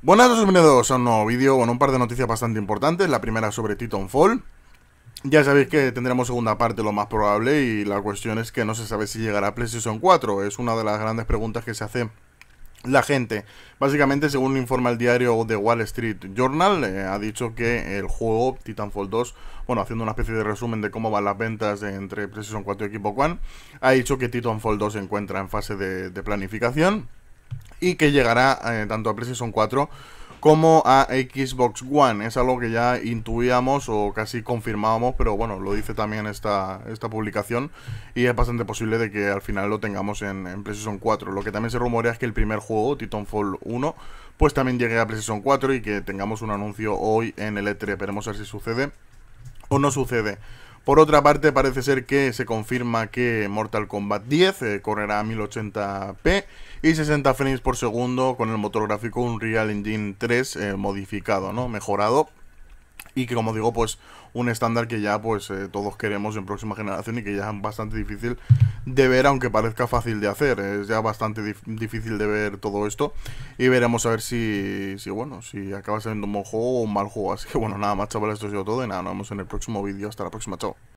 Buenas noches, bienvenidos a un nuevo vídeo con bueno, un par de noticias bastante importantes. La primera sobre Titanfall. Ya sabéis que tendremos segunda parte lo más probable y la cuestión es que no se sabe si llegará a PlayStation 4. Es una de las grandes preguntas que se hace la gente. Básicamente, según informa el diario The Wall Street Journal, eh, ha dicho que el juego Titanfall 2, bueno, haciendo una especie de resumen de cómo van las ventas entre PlayStation 4 y Equipo One, ha dicho que Titanfall 2 se encuentra en fase de planificación y que llegará eh, tanto a PlayStation 4 como a Xbox One. Es algo que ya intuíamos o casi confirmábamos, pero bueno, lo dice también esta, esta publicación y es bastante posible de que al final lo tengamos en, en PlayStation 4. Lo que también se rumorea es que el primer juego, Titanfall 1, pues también llegue a PlayStation 4 y que tengamos un anuncio hoy en el E3. Veremos a ver si sucede o no sucede. Por otra parte, parece ser que se confirma que Mortal Kombat 10 eh, correrá a 1080p y 60 frames por segundo con el motor gráfico Unreal Engine 3 eh, modificado, ¿no? Mejorado y que como digo pues un estándar que ya pues eh, todos queremos en próxima generación y que ya es bastante difícil de ver aunque parezca fácil de hacer es ya bastante difícil de ver todo esto y veremos a ver si, si bueno si acaba siendo un buen juego o un mal juego así que bueno nada más chavales esto ha sido todo y nada nos vemos en el próximo vídeo hasta la próxima chao